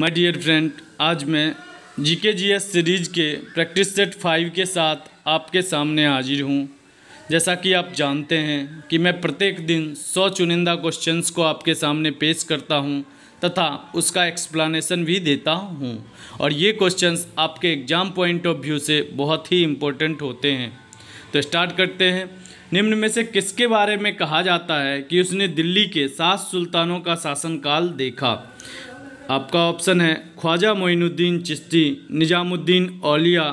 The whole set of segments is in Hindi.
माय डियर फ्रेंड आज मैं जीके जीएस सीरीज के प्रैक्टिस सेट फाइव के साथ आपके सामने हाजिर हूँ जैसा कि आप जानते हैं कि मैं प्रत्येक दिन सौ चुनिंदा क्वेश्चंस को आपके सामने पेश करता हूँ तथा उसका एक्सप्लानेशन भी देता हूँ और ये क्वेश्चंस आपके एग्ज़ाम पॉइंट ऑफ व्यू से बहुत ही इम्पोर्टेंट होते हैं तो स्टार्ट करते हैं निम्न में से किसके बारे में कहा जाता है कि उसने दिल्ली के सात सुल्तानों का शासनकाल देखा आपका ऑप्शन है ख्वाजा मोइनुद्दीन चिश्ती निज़ामुद्दीन औलिया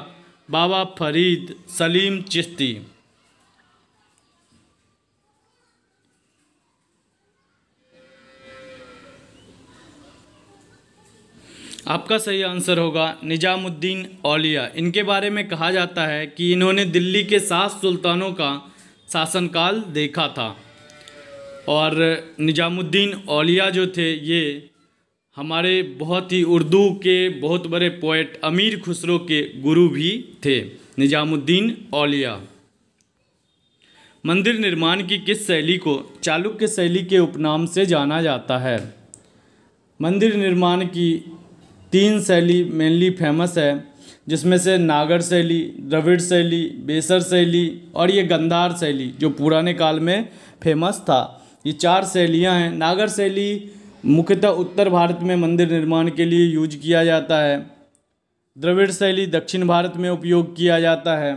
बाबा फरीद सलीम चिश्ती आपका सही आंसर होगा निज़ामुद्दीन औलिया इनके बारे में कहा जाता है कि इन्होंने दिल्ली के सात सुल्तानों का शासनकाल देखा था और निज़ामुद्दीन औलिया जो थे ये हमारे बहुत ही उर्दू के बहुत बड़े पोइट अमीर खुसरो के गुरु भी थे निजामुद्दीन औलिया मंदिर निर्माण की किस शैली को चालुक्य शैली के उपनाम से जाना जाता है मंदिर निर्माण की तीन शैली मेनली फेमस है जिसमें से नागर शैली द्रविड़ शैली बेसर शैली और ये गंधार शैली जो पुराने काल में फेमस था ये चार शैलियाँ हैं नागर शैली मुख्यतः उत्तर भारत में मंदिर निर्माण के लिए यूज किया जाता है द्रविड़ शैली दक्षिण भारत में उपयोग किया जाता है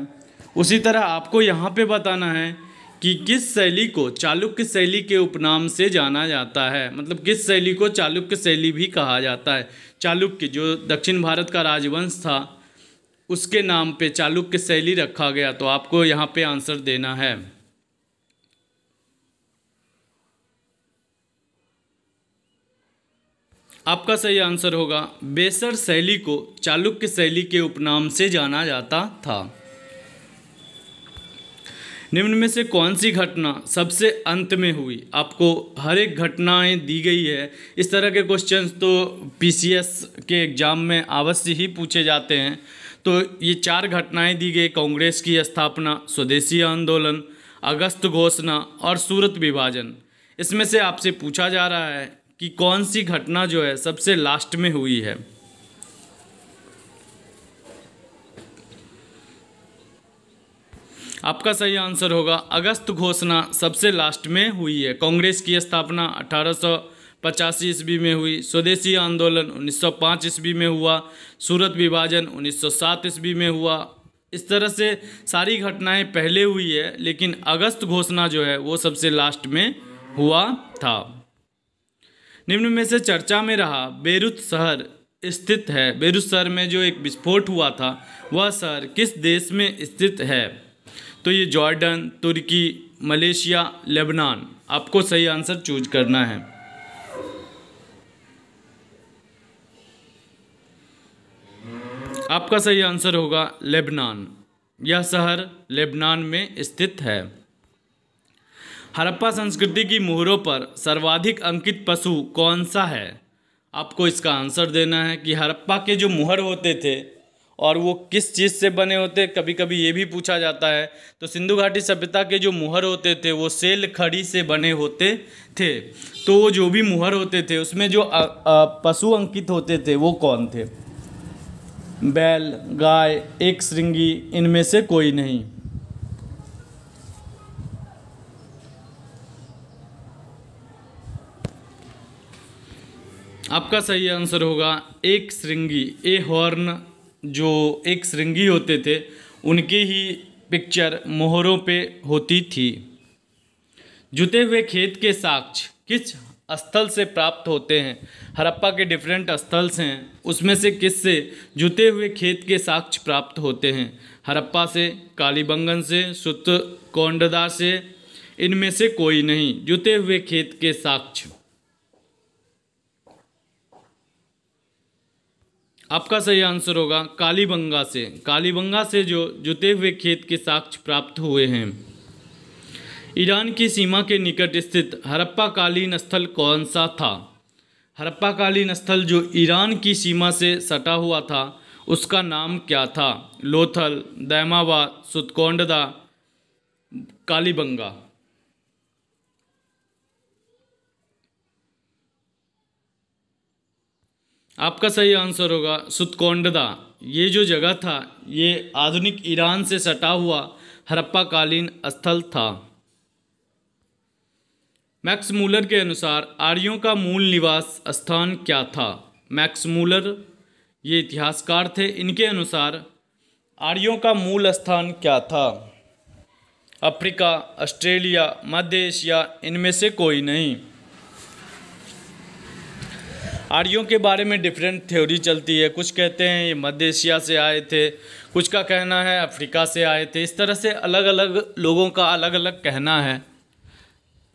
उसी तरह आपको यहाँ पे बताना है कि किस शैली को चालुक्य शैली के उपनाम से जाना जाता है मतलब किस शैली को चालुक्य शैली भी कहा जाता है चालुक्य जो दक्षिण भारत का राजवंश था उसके नाम पे चालुक्य शैली रखा गया तो आपको यहाँ पे आंसर देना है आपका सही आंसर होगा बेसर शैली को चालुक्य शैली के उपनाम से जाना जाता था निम्न में से कौन सी घटना सबसे अंत में हुई आपको हर एक घटनाएं दी गई है इस तरह के क्वेश्चंस तो पीसीएस के एग्ज़ाम में अवश्य ही पूछे जाते हैं तो ये चार घटनाएं दी गई कांग्रेस की स्थापना स्वदेशी आंदोलन अगस्त घोषणा और सूरत विभाजन इसमें से आपसे पूछा जा रहा है कि कौन सी घटना जो है सबसे लास्ट में हुई है आपका सही आंसर होगा अगस्त घोषणा सबसे लास्ट में हुई है कांग्रेस की स्थापना अठारह पचासी ईस्वी में हुई स्वदेशी आंदोलन 1905 ईस्वी में हुआ सूरत विभाजन 1907 ईस्वी में हुआ इस तरह से सारी घटनाएं पहले हुई है लेकिन अगस्त घोषणा जो है वो सबसे लास्ट में हुआ था निम्न में से चर्चा में रहा बेरुत शहर स्थित है बेरुत शहर में जो एक विस्फोट हुआ था वह शहर किस देश में स्थित है तो ये जॉर्डन तुर्की मलेशिया लेबनान आपको सही आंसर चूज करना है आपका सही आंसर होगा लेबनान यह शहर लेबनान में स्थित है हरप्पा संस्कृति की मोहरों पर सर्वाधिक अंकित पशु कौन सा है आपको इसका आंसर देना है कि हरप्पा के जो मुहर होते थे और वो किस चीज़ से बने होते कभी कभी ये भी पूछा जाता है तो सिंधु घाटी सभ्यता के जो मुहर होते थे वो सेल खड़ी से बने होते थे तो वो जो भी मुहर होते थे उसमें जो पशु अंकित होते थे वो कौन थे बैल गाय एक श्रृंगी इनमें से कोई नहीं आपका सही आंसर होगा एक श्रृंगी ए हॉर्न जो एक श्रृंगी होते थे उनकी ही पिक्चर मोहरों पे होती थी जुते हुए खेत के साक्ष्य किस स्थल से प्राप्त होते हैं हरप्पा के डिफरेंट स्थल्स हैं उसमें से किस से जुते हुए खेत के साक्ष्य प्राप्त होते हैं हरप्पा से कालीबंगन से सुत कोंडदा से इनमें से कोई नहीं जुते हुए खेत के साक्ष्य आपका सही आंसर होगा कालीबंगा से कालीबंगा से जो जुते हुए खेत के साक्ष्य प्राप्त हुए हैं ईरान की सीमा के निकट स्थित हरप्पा कालीन स्थल कौन सा था हरप्पा कालीन स्थल जो ईरान की सीमा से सटा हुआ था उसका नाम क्या था लोथल दैमावा सुतकोंडदा कालीबंगा आपका सही आंसर होगा सुतकोंडदा ये जो जगह था ये आधुनिक ईरान से सटा हुआ हड़प्पाकालीन स्थल था मैक्स मूलर के अनुसार आर्यों का मूल निवास स्थान क्या था मैक्स मूलर ये इतिहासकार थे इनके अनुसार आर्यों का मूल स्थान क्या था अफ्रीका ऑस्ट्रेलिया मध्य एशिया इनमें से कोई नहीं आर्यों के बारे में डिफरेंट थ्योरी चलती है कुछ कहते हैं ये मध्य एशिया से आए थे कुछ का कहना है अफ्रीका से आए थे इस तरह से अलग अलग लोगों का अलग अलग कहना है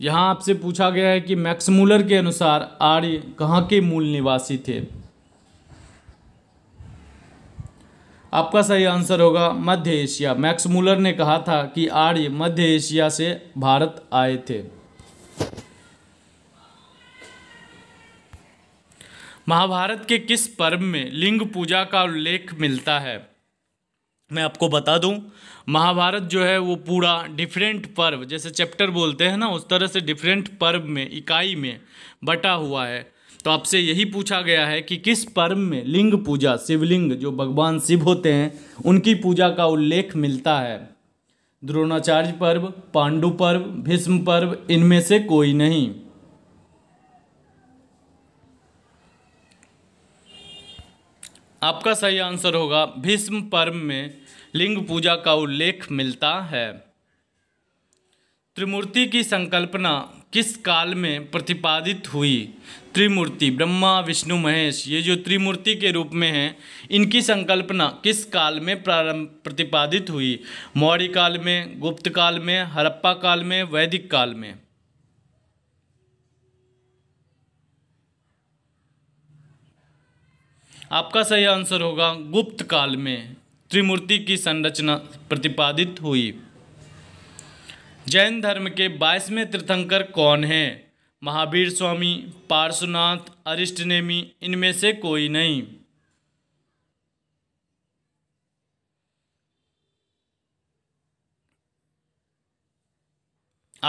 यहाँ आपसे पूछा गया है कि मैक्समूलर के अनुसार आर्य कहाँ के मूल निवासी थे आपका सही आंसर होगा मध्य एशिया मैक्समूलर ने कहा था कि आर्य मध्य एशिया से भारत आए थे महाभारत के किस पर्व में लिंग पूजा का उल्लेख मिलता है मैं आपको बता दूं महाभारत जो है वो पूरा डिफरेंट पर्व जैसे चैप्टर बोलते हैं ना उस तरह से डिफरेंट पर्व में इकाई में बटा हुआ है तो आपसे यही पूछा गया है कि किस पर्व में लिंग पूजा शिवलिंग जो भगवान शिव होते हैं उनकी पूजा का उल्लेख मिलता है द्रोणाचार्य पर्व पांडु पर्व भीष्म पर्व इनमें से कोई नहीं आपका सही आंसर होगा भीष्म पर्व में लिंग पूजा का उल्लेख मिलता है त्रिमूर्ति की संकल्पना किस काल में प्रतिपादित हुई त्रिमूर्ति ब्रह्मा विष्णु महेश ये जो त्रिमूर्ति के रूप में हैं इनकी संकल्पना किस काल में प्रारंभ प्रतिपादित हुई मौर्य काल में गुप्त काल में हरप्पा काल में वैदिक काल में आपका सही आंसर होगा गुप्त काल में त्रिमूर्ति की संरचना प्रतिपादित हुई जैन धर्म के बाईसवें तीर्थंकर कौन हैं महावीर स्वामी पार्श्वनाथ अरिष्ट नेमी इनमें से कोई नहीं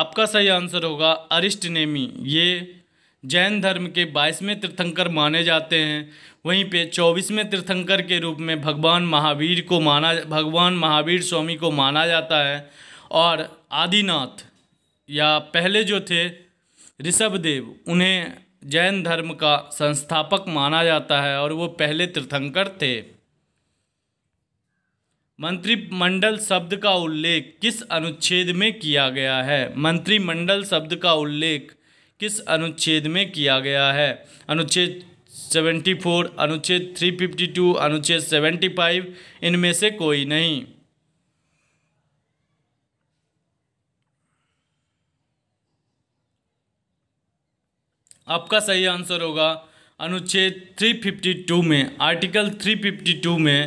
आपका सही आंसर होगा अरिष्ट नेमी ये जैन धर्म के बाईसवें तीर्थंकर माने जाते हैं वहीं पे चौबीसवें तीर्थंकर के रूप में भगवान महावीर को माना भगवान महावीर स्वामी को माना जाता है और आदिनाथ या पहले जो थे ऋषभदेव उन्हें जैन धर्म का संस्थापक माना जाता है और वो पहले तीर्थंकर थे मंत्रिमंडल शब्द का उल्लेख किस अनुच्छेद में किया गया है मंत्रिमंडल शब्द का उल्लेख किस अनुच्छेद में किया गया है अनुच्छेद सेवेंटी फोर अनुच्छेद थ्री फिफ्टी टू अनुच्छेद सेवेंटी फाइव इनमें से कोई नहीं आपका सही आंसर होगा अनुच्छेद थ्री फिफ्टी टू में आर्टिकल थ्री फिफ्टी टू में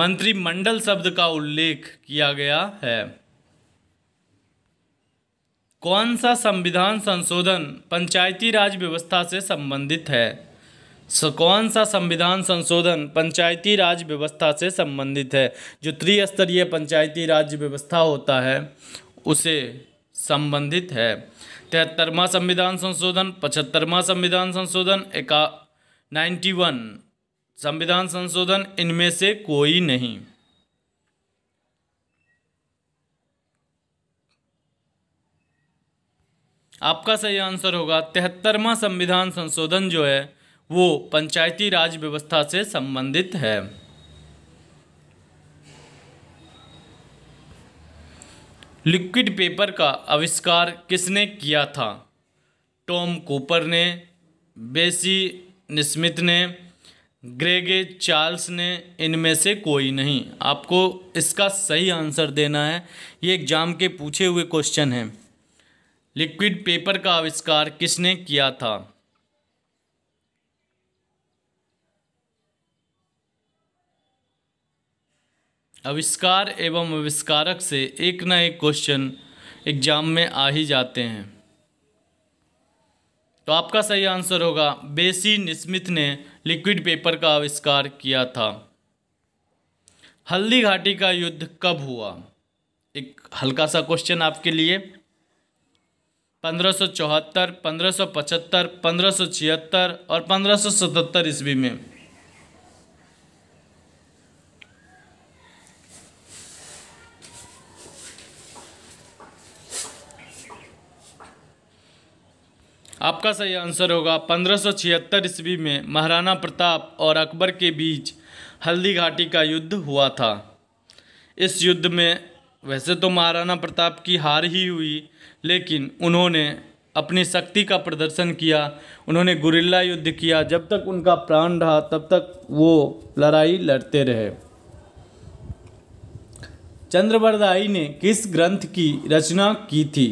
मंत्रिमंडल शब्द का उल्लेख किया गया है कौन सा संविधान संशोधन पंचायती राज व्यवस्था से संबंधित है कौन सा संविधान संशोधन पंचायती राज व्यवस्था से संबंधित है जो त्रिस्तरीय पंचायती राज व्यवस्था होता है उसे संबंधित है तिहत्तरवा संविधान संशोधन पचहत्तरवा संविधान संशोधन एका नाइन्टी वन संविधान संशोधन इनमें से कोई नहीं आपका सही आंसर होगा तिहत्तरवा संविधान संशोधन जो है वो पंचायती राज व्यवस्था से संबंधित है लिक्विड पेपर का आविष्कार किसने किया था टॉम कूपर ने बेसी निस्मित ने ग्रेगे चार्ल्स ने इनमें से कोई नहीं आपको इसका सही आंसर देना है ये एग्जाम के पूछे हुए क्वेश्चन हैं लिक्विड पेपर का आविष्कार किसने किया था आविष्कार एवं आविष्कारक से एक ना एक क्वेश्चन एग्जाम में आ ही जाते हैं तो आपका सही आंसर होगा बेसी स्मिथ ने लिक्विड पेपर का आविष्कार किया था हल्दी घाटी का युद्ध कब हुआ एक हल्का सा क्वेश्चन आपके लिए पंद्रह पंद्रह सौ छिहत्तर और पंद्रह सतहत्तर ईस्वी में आपका सही आंसर होगा पंद्रह सौ छिहत्तर ईस्वी में महाराणा प्रताप और अकबर के बीच हल्दी घाटी का युद्ध हुआ था इस युद्ध में वैसे तो महाराणा प्रताप की हार ही हुई लेकिन उन्होंने अपनी शक्ति का प्रदर्शन किया उन्होंने गुरिल्ला युद्ध किया जब तक उनका प्राण रहा तब तक वो लड़ाई लड़ते रहे चंद्रवरदाई ने किस ग्रंथ की रचना की थी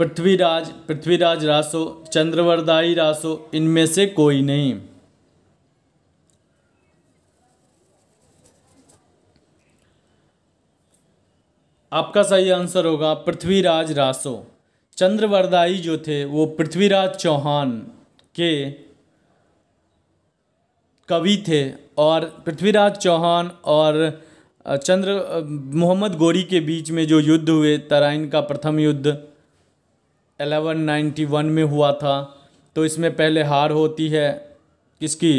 पृथ्वीराज पृथ्वीराज रासो चंद्रवरदाई रासो इनमें से कोई नहीं आपका सही आंसर होगा पृथ्वीराज रासो चंद्रवरदाई जो थे वो पृथ्वीराज चौहान के कवि थे और पृथ्वीराज चौहान और चंद्र मोहम्मद गोरी के बीच में जो युद्ध हुए तराइन का प्रथम युद्ध 1191 में हुआ था तो इसमें पहले हार होती है किसकी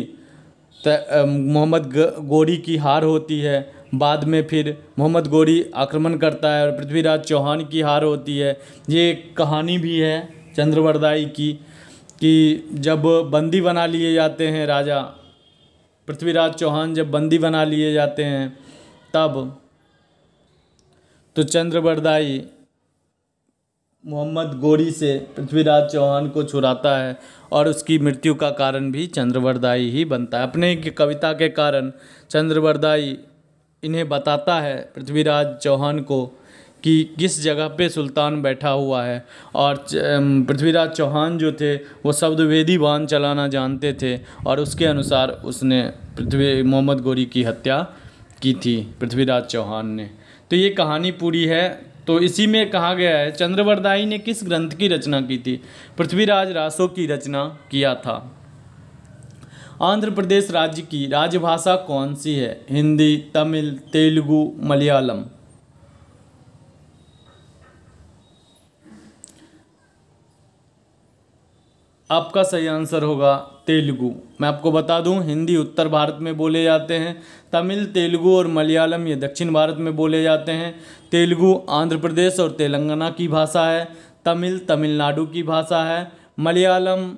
मोहम्मद गोरी की हार होती है बाद में फिर मोहम्मद गोरी आक्रमण करता है और पृथ्वीराज चौहान की हार होती है ये एक कहानी भी है चंद्रवरदाई की कि जब बंदी बना लिए जाते हैं राजा पृथ्वीराज चौहान जब बंदी बना लिए जाते हैं तब तो चंद्रवरदाई मोहम्मद गोरी से पृथ्वीराज चौहान को छुराता है और उसकी मृत्यु का कारण भी चंद्रवरदाई ही बनता है अपने कविता के कारण चंद्रवरदाई इन्हें बताता है पृथ्वीराज चौहान को कि किस जगह पे सुल्तान बैठा हुआ है और पृथ्वीराज चौहान जो थे वो शब्द वेदी बांध चलाना जानते थे और उसके अनुसार उसने पृथ्वी मोहम्मद गोरी की हत्या की थी पृथ्वीराज चौहान ने तो ये कहानी पूरी है तो इसी में कहा गया है चंद्रवरदाई ने किस ग्रंथ की रचना की थी पृथ्वीराज रासो की रचना किया था आंध्र प्रदेश राज्य की राजभाषा कौन सी है हिंदी तमिल तेलुगु मलयालम आपका सही आंसर होगा तेलुगु मैं आपको बता दूं हिंदी उत्तर भारत में बोले जाते हैं तमिल तेलुगु और मलयालम ये दक्षिण भारत में बोले जाते हैं तेलुगु आंध्र प्रदेश और तेलंगाना की भाषा है तमिल तमिलनाडु की भाषा है मलयालम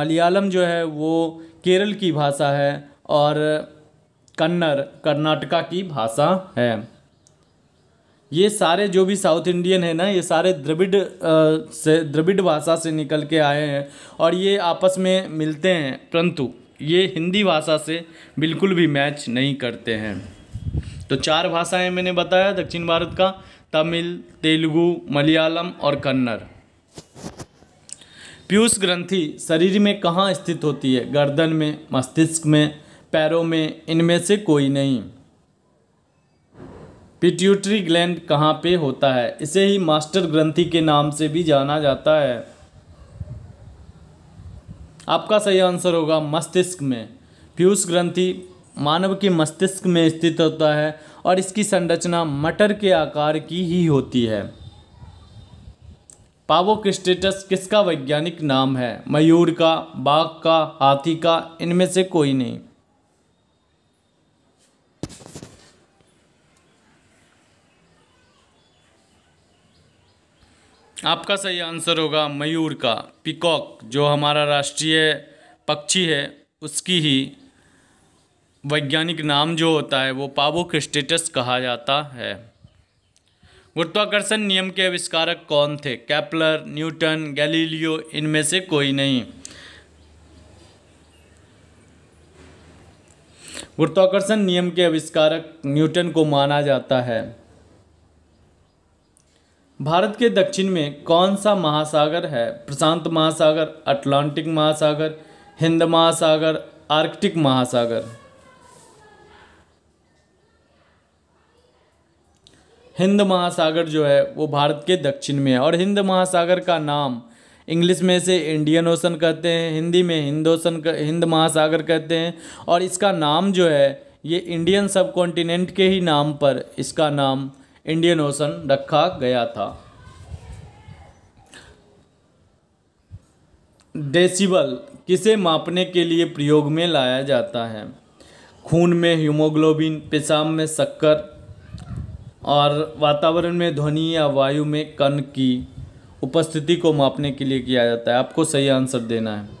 मलयालम जो है वो केरल की भाषा है और कन्नड़ कर्नाटका की भाषा है ये सारे जो भी साउथ इंडियन है ना ये सारे द्रविड़ से द्रविड़ भाषा से निकल के आए हैं और ये आपस में मिलते हैं परंतु ये हिंदी भाषा से बिल्कुल भी मैच नहीं करते हैं तो चार भाषाएं मैंने बताया दक्षिण भारत का तमिल तेलुगु मलयालम और कन्नड़ पीयूष ग्रंथि शरीर में कहाँ स्थित होती है गर्दन में मस्तिष्क में पैरों में इनमें से कोई नहीं पिट्यूटरी ग्लैंड कहाँ पे होता है इसे ही मास्टर ग्रंथि के नाम से भी जाना जाता है आपका सही आंसर होगा मस्तिष्क में पीयूष ग्रंथि मानव के मस्तिष्क में स्थित होता है और इसकी संरचना मटर के आकार की ही होती है पावोक्रिस्टेटस किसका वैज्ञानिक नाम है मयूर का बाघ का हाथी का इनमें से कोई नहीं आपका सही आंसर होगा मयूर का पिकॉक जो हमारा राष्ट्रीय पक्षी है उसकी ही वैज्ञानिक नाम जो होता है वो पावो क्रिस्टेटस कहा जाता है गुरुत्वाकर्षण नियम के आविष्कारक कौन थे कैपलर न्यूटन गैलीलियो इनमें से कोई नहीं गुरुत्वाकर्षण नियम के आविष्कारक न्यूटन को माना जाता है भारत के दक्षिण में कौन सा महासागर है प्रशांत महासागर अटलांटिक महासागर हिंद महासागर आर्कटिक महासागर हिंद महासागर जो है वो भारत के दक्षिण में है और हिंद महासागर का नाम इंग्लिश में से इंडियन ओशन कहते हैं हिंदी में हिंद ओशन हिंद महासागर कहते हैं और इसका नाम जो है ये इंडियन सब कॉन्टिनेंट के ही नाम पर इसका नाम इंडियन ओशन रखा गया था डेसिबल किसे मापने के लिए प्रयोग में लाया जाता है खून में हीमोग्लोबिन पेशाब में शक्कर और वातावरण में ध्वनि या वायु में कण की उपस्थिति को मापने के लिए किया जाता है आपको सही आंसर देना है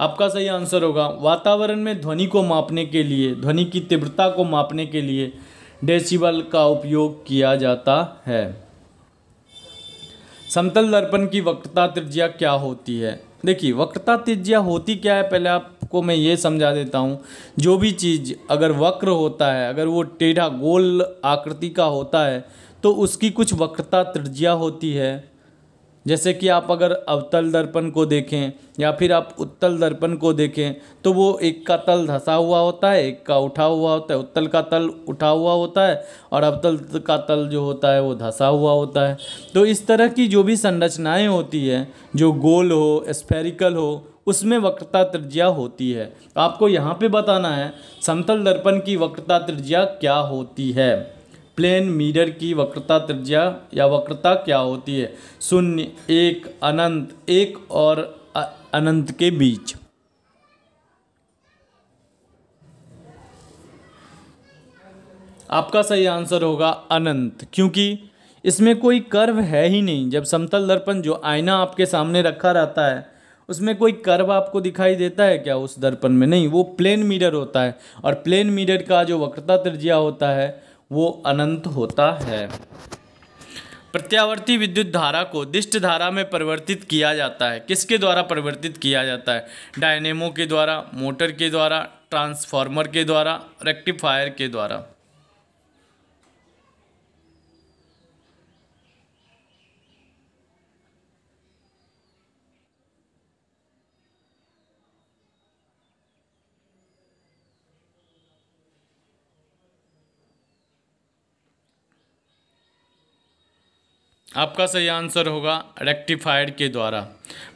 आपका सही आंसर होगा वातावरण में ध्वनि को मापने के लिए ध्वनि की तीव्रता को मापने के लिए डेसिबल का उपयोग किया जाता है समतल दर्पण की वक्रता त्रिज्या क्या होती है देखिए वक्रता त्रिज्या होती क्या है पहले आपको मैं ये समझा देता हूँ जो भी चीज़ अगर वक्र होता है अगर वो टेढ़ा गोल आकृति का होता है तो उसकी कुछ वक्रता त्रिज्या होती है जैसे कि आप अगर अवतल दर्पण को देखें या फिर आप उत्तल दर्पण को देखें तो वो एक का तल धसा हुआ होता है एक का उठा हुआ होता है उत्तल का तल उठा हुआ होता है और अवतल का तल जो होता है वो धंसा हुआ होता है तो इस तरह की जो भी संरचनाएं होती है जो गोल हो स्फेरिकल हो उसमें वक्रता त्रिज्या होती है आपको यहाँ पर बताना है समतल दर्पण की वक्रता त्रिज्या क्या होती है प्लेन मिरर की वक्रता त्रिज्या या वक्रता क्या होती है शून्य एक अनंत एक और अनंत के बीच आपका सही आंसर होगा अनंत क्योंकि इसमें कोई कर्व है ही नहीं जब समतल दर्पण जो आईना आपके सामने रखा रहता है उसमें कोई कर्व आपको दिखाई देता है क्या उस दर्पण में नहीं वो प्लेन मिरर होता है और प्लेन मिरर का जो वक्रता त्रिज्या होता है वो अनंत होता है प्रत्यावर्ती विद्युत धारा को दिष्ट धारा में परिवर्तित किया जाता है किसके द्वारा परिवर्तित किया जाता है डायनेमो के द्वारा मोटर के द्वारा ट्रांसफार्मर के द्वारा रेक्टिफायर के द्वारा आपका सही आंसर होगा रेक्टिफायर के द्वारा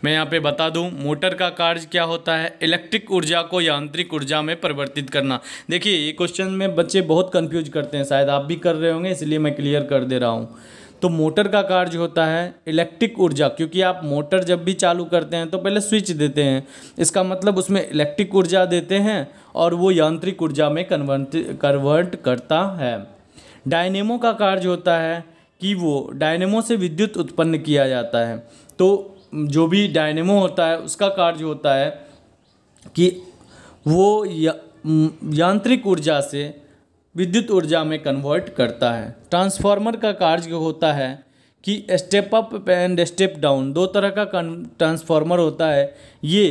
मैं यहाँ पे बता दूँ मोटर का कार्य क्या होता है इलेक्ट्रिक ऊर्जा को यांत्रिक ऊर्जा में परिवर्तित करना देखिए ये क्वेश्चन में बच्चे बहुत कंफ्यूज करते हैं शायद आप भी कर रहे होंगे इसलिए मैं क्लियर कर दे रहा हूँ तो मोटर का कार्य होता है इलेक्ट्रिक ऊर्जा क्योंकि आप मोटर जब भी चालू करते हैं तो पहले स्विच देते हैं इसका मतलब उसमें इलेक्ट्रिक ऊर्जा देते हैं और वो यांत्रिक ऊर्जा में कन्वर्ट कन्वर्ट करता है डायनेमो का कार्य होता है कि वो डायनेमो से विद्युत उत्पन्न किया जाता है तो जो भी डायनेमो होता है उसका कार्य होता है कि वो या, यांत्रिक ऊर्जा से विद्युत ऊर्जा में कन्वर्ट करता है ट्रांसफार्मर का कार्य होता है कि step up and step down दो तरह का ट्रांसफार्मर होता है ये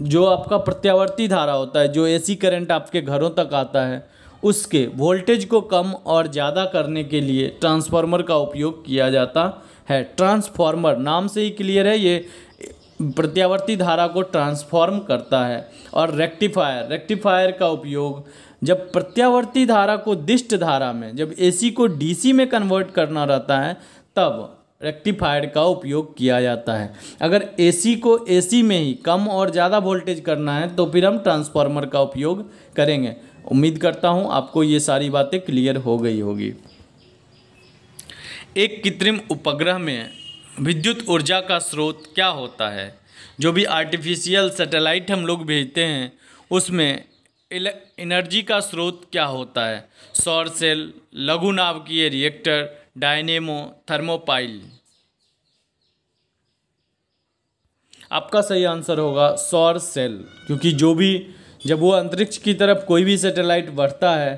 जो आपका प्रत्यावर्ती धारा होता है जो एसी करंट आपके घरों तक आता है उसके वोल्टेज को कम और ज़्यादा करने के लिए ट्रांसफार्मर का उपयोग किया जाता है ट्रांसफार्मर नाम से ही क्लियर है ये प्रत्यावर्ती धारा को ट्रांसफॉर्म करता है और रेक्टिफायर रेक्टिफायर का उपयोग जब प्रत्यावर्ती धारा को दिष्ट धारा में जब एसी को डीसी में कन्वर्ट करना रहता है तब रेक्टिफायर का उपयोग किया जाता है अगर एसी को एसी में ही कम और ज़्यादा वोल्टेज करना है तो फिर हम ट्रांसफार्मर का उपयोग करेंगे उम्मीद करता हूँ आपको ये सारी बातें क्लियर हो गई होगी एक कृत्रिम उपग्रह में विद्युत ऊर्जा का स्रोत क्या होता है जो भी आर्टिफिशियल सैटेलाइट हम लोग भेजते हैं उसमें एनर्जी का स्रोत क्या होता है सौर सेल लघु नाव की रिएक्टर डायनेमो थर्मोपाइल आपका सही आंसर होगा सौर सेल क्योंकि जो भी जब वो अंतरिक्ष की तरफ कोई भी सैटेलाइट बढ़ता है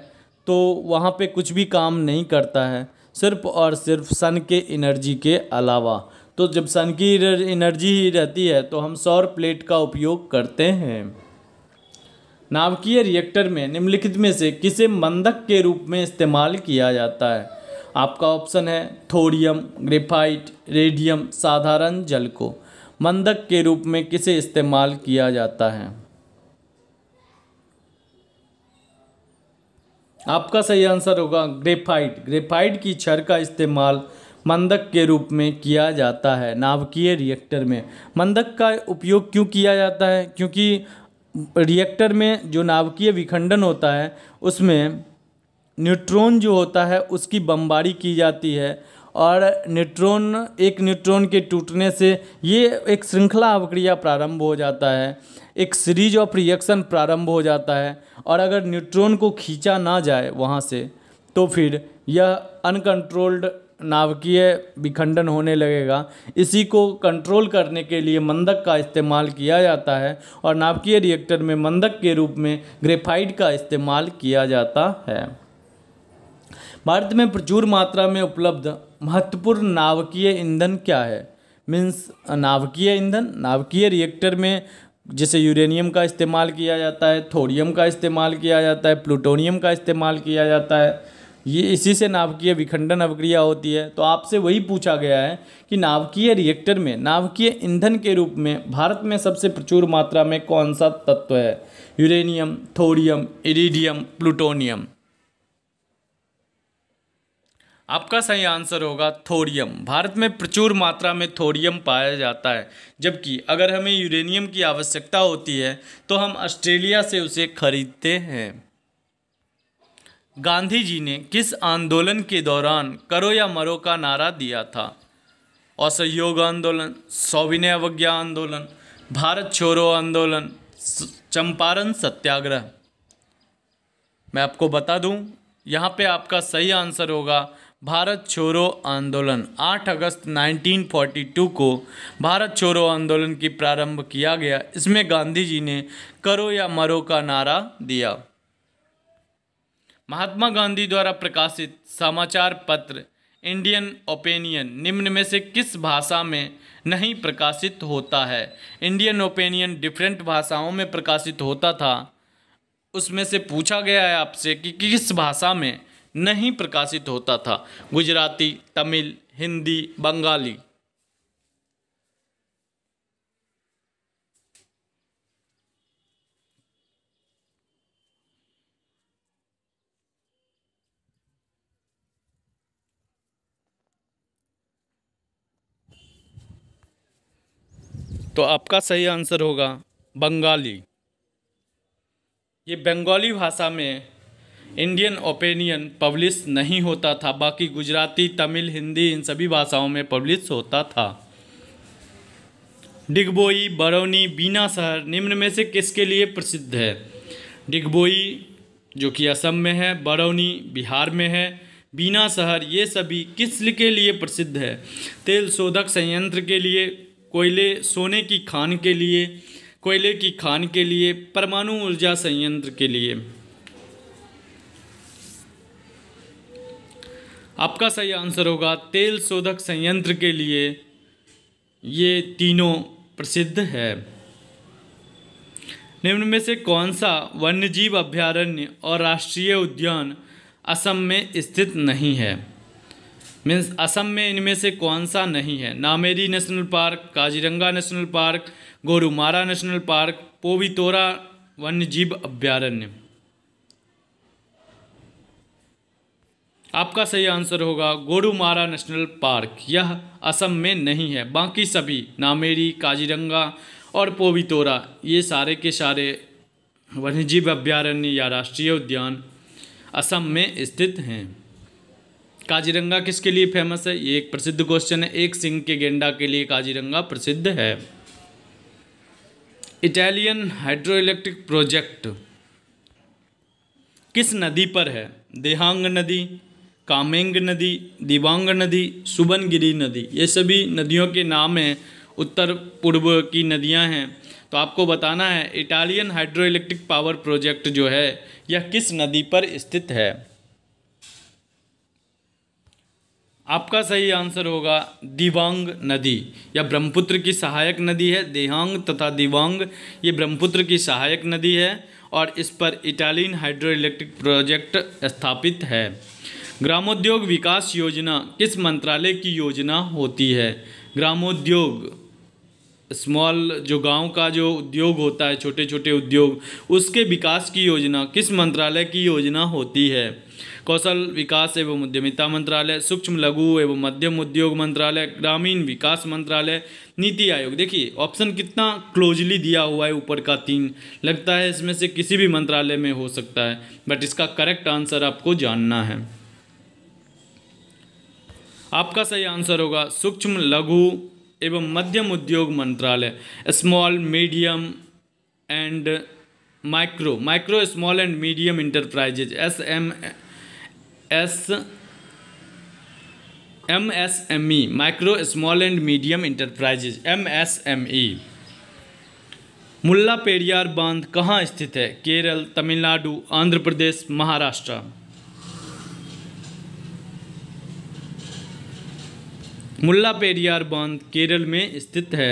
तो वहाँ पे कुछ भी काम नहीं करता है सिर्फ और सिर्फ सन के एनर्जी के अलावा तो जब सन की एनर्जी ही रहती है तो हम सौर प्लेट का उपयोग करते हैं नाभिकीय रिएक्टर में निम्नलिखित में से किसे मंदक के रूप में इस्तेमाल किया जाता है आपका ऑप्शन है थोरियम ग्रेफाइट रेडियम साधारण जल को मंदक के रूप में किसे इस्तेमाल किया जाता है आपका सही आंसर होगा ग्रेफाइट ग्रेफाइट की छर का इस्तेमाल मंदक के रूप में किया जाता है नाभिकीय रिएक्टर में मंदक का उपयोग क्यों किया जाता है क्योंकि रिएक्टर में जो नाभिकीय विखंडन होता है उसमें न्यूट्रॉन जो होता है उसकी बमबारी की जाती है और न्यूट्रॉन एक न्यूट्रॉन के टूटने से ये एक श्रृंखला अवक्रिया प्रारंभ हो जाता है एक सीरीज ऑफ रिएक्शन प्रारंभ हो जाता है और अगर न्यूट्रॉन को खींचा ना जाए वहाँ से तो फिर यह अनकंट्रोल्ड नावकीय विखंडन होने लगेगा इसी को कंट्रोल करने के लिए मंदक का इस्तेमाल किया जाता है और नावकीय रिएक्टर में मंदक के रूप में ग्रेफाइट का इस्तेमाल किया जाता है भारत में प्रचुर मात्रा में उपलब्ध महत्वपूर्ण नावकीय ईंधन क्या है मीन्स नावकीय ईंधन नावकीय रिएक्टर में जैसे यूरेनियम का इस्तेमाल किया जाता है थोरियम का इस्तेमाल किया जाता है प्लूटोनियम का इस्तेमाल किया जाता है ये इसी से नाभिकीय विखंडन अवक्रिया होती है तो आपसे वही पूछा गया है कि नाभिकीय रिएक्टर में नाभिकीय ईंधन के रूप में भारत में सबसे प्रचुर मात्रा में कौन सा तत्व है यूरेनियम थोरियम इरीडियम प्लूटोनियम आपका सही आंसर होगा थोरियम भारत में प्रचुर मात्रा में थोरियम पाया जाता है जबकि अगर हमें यूरेनियम की आवश्यकता होती है तो हम ऑस्ट्रेलिया से उसे खरीदते हैं गांधी जी ने किस आंदोलन के दौरान करो या मरो का नारा दिया था असहयोग आंदोलन सौविनय अवज्ञा आंदोलन भारत छोड़ो आंदोलन चंपारण सत्याग्रह मैं आपको बता दूं यहाँ पे आपका सही आंसर होगा भारत छोड़ो आंदोलन 8 अगस्त 1942 को भारत छोड़ो आंदोलन की प्रारंभ किया गया इसमें गांधी जी ने करो या मरो का नारा दिया महात्मा गांधी द्वारा प्रकाशित समाचार पत्र इंडियन ओपिनियन निम्न में से किस भाषा में नहीं प्रकाशित होता है इंडियन ओपिनियन डिफरेंट भाषाओं में प्रकाशित होता था उसमें से पूछा गया है आपसे कि किस भाषा में नहीं प्रकाशित होता था गुजराती तमिल हिंदी बंगाली तो आपका सही आंसर होगा बंगाली ये बंगाली भाषा में इंडियन ओपिनियन पब्लिश नहीं होता था बाकी गुजराती तमिल हिंदी इन सभी भाषाओं में पब्लिश होता था डिगबोई बरौनी बीना शहर निम्न में से किसके लिए प्रसिद्ध है डिगबोई जो कि असम में है बरौनी बिहार में है बीना शहर ये सभी किस के लिए प्रसिद्ध है तेल शोधक संयंत्र के लिए कोयले सोने की खान के लिए कोयले की खान के लिए परमाणु ऊर्जा संयंत्र के लिए आपका सही आंसर होगा तेल शोधक संयंत्र के लिए ये तीनों प्रसिद्ध है निम्न में से कौन सा वन्यजीव अभ्यारण्य और राष्ट्रीय उद्यान असम में स्थित नहीं है मीन्स असम में इनमें से कौन सा नहीं है Nameri national park Kaziranga national park Gorumara national park Pobitora वन्यजीव अभ्यारण्य आपका सही आंसर होगा गोरुमारा नेशनल पार्क यह असम में नहीं है बाकी सभी नामेरी काजीरंगा और पोवितोरा ये सारे के सारे वन्यजीव अभ्यारण्य या राष्ट्रीय उद्यान असम में स्थित हैं काजीरंगा किसके लिए फेमस है ये एक प्रसिद्ध क्वेश्चन है एक सिंह के गेंडा के लिए काजीरंगा प्रसिद्ध है इटालियन हाइड्रो इलेक्ट्रिक प्रोजेक्ट किस नदी पर है देहांग नदी कामेंग नदी दिबांग नदी सुबनगिरी नदी ये सभी नदियों के नाम हैं उत्तर पूर्व की नदियां हैं तो आपको बताना है Italian hydroelectric power project जो है यह किस नदी पर स्थित है आपका सही आंसर होगा दिवांग नदी यह ब्रह्मपुत्र की सहायक नदी है देहांग तथा दिवांग ये ब्रह्मपुत्र की सहायक नदी है और इस पर इटालियन हाइड्रो इलेक्ट्रिक प्रोजेक्ट स्थापित है ग्रामोद्योग विकास योजना किस मंत्रालय की योजना होती है ग्रामोद्योग स्मॉल जो गांव का जो उद्योग होता है छोटे छोटे उद्योग उसके विकास की योजना किस मंत्रालय की योजना होती है कौशल विकास एवं उद्यमिता मंत्रालय सूक्ष्म लघु एवं मध्यम उद्योग मंत्रालय ग्रामीण विकास मंत्रालय नीति आयोग देखिए ऑप्शन कितना क्लोजली दिया हुआ है ऊपर का तीन लगता है इसमें से किसी भी मंत्रालय में हो सकता है बट इसका करेक्ट आंसर आपको जानना है आपका सही आंसर होगा सूक्ष्म लघु एवं मध्यम उद्योग मंत्रालय small medium and micro micro small and medium enterprises S M S M S M E micro small and medium enterprises M S M E Mullaperiyar बांध कहाँ स्थित है केरल तमिलनाडु आंध्र प्रदेश महाराष्ट्र मुल्ला पेरियार बांध केरल में स्थित है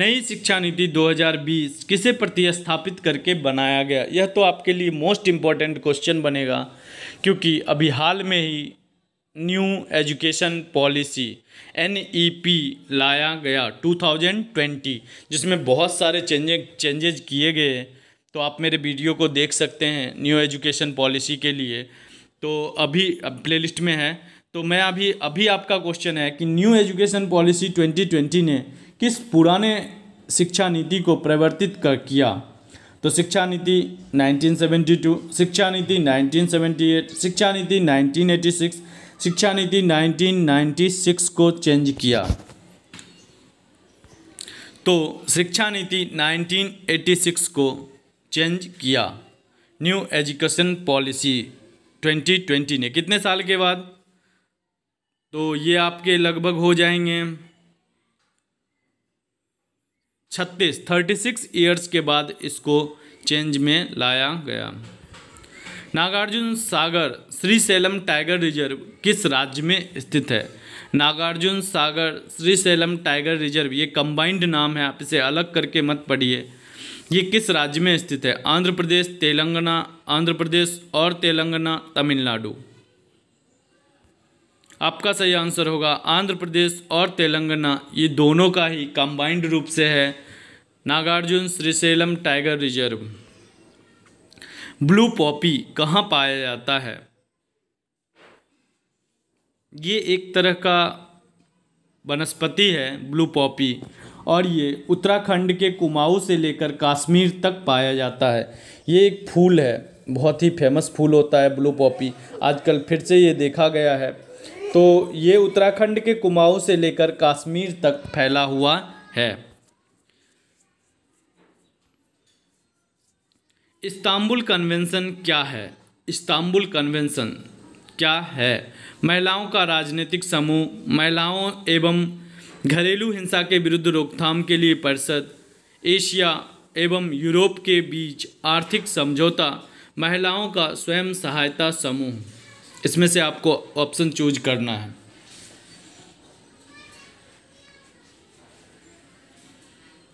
नई शिक्षा नीति 2020 किसे प्रतिस्थापित करके बनाया गया यह तो आपके लिए मोस्ट इम्पॉर्टेंट क्वेश्चन बनेगा क्योंकि अभी हाल में ही new education policy N E P लाया गया 2020 जिसमें बहुत सारे चेंजे चेंजेज किए गए तो आप मेरे वीडियो को देख सकते हैं न्यू एजुकेशन पॉलिसी के लिए तो अभी प्लेलिस्ट में है तो मैं अभी अभी आपका क्वेश्चन है कि न्यू एजुकेशन पॉलिसी 2020 ने किस पुराने शिक्षा नीति को परिवर्तित कर किया तो शिक्षा नीति 1972 शिक्षा नीति 1978 शिक्षा नीति 1986 शिक्षा नीति 1996 को चेंज किया तो शिक्षा नीति 1986 को चेंज किया न्यू एजुकेशन पॉलिसी 2020 ने कितने साल के बाद तो ये आपके लगभग हो जाएंगे छत्तीस थर्टी सिक्स ईयर्स के बाद इसको चेंज में लाया गया Nagarjuna Sagar Srisailam tiger reserve किस राज्य में स्थित है Nagarjuna Sagar Srisailam tiger reserve ये कंबाइंड नाम है आप इसे अलग करके मत पढ़िए ये किस राज्य में स्थित है आंध्र प्रदेश तेलंगाना आंध्र प्रदेश और तेलंगाना तमिलनाडु आपका सही आंसर होगा आंध्र प्रदेश और तेलंगाना ये दोनों का ही कंबाइंड रूप से है Nagarjuna Srisailam tiger reserve blue poppy कहाँ पाया जाता है ये एक तरह का वनस्पति है ब्लू पॉपी और ये उत्तराखंड के कुमाऊँ से लेकर कश्मीर तक पाया जाता है ये एक फूल है बहुत ही फेमस फूल होता है ब्लू पॉपी आजकल फिर से ये देखा गया है तो ये उत्तराखंड के कुमाऊं से लेकर कश्मीर तक फैला हुआ है इस्तांबुल कन्वेंशन क्या है इस्तांबुल कन्वेंशन क्या है महिलाओं का राजनीतिक समूह महिलाओं एवं घरेलू हिंसा के विरुद्ध रोकथाम के लिए परिषद एशिया एवं यूरोप के बीच आर्थिक समझौता महिलाओं का स्वयं सहायता समूह इसमें से आपको ऑप्शन चूज करना है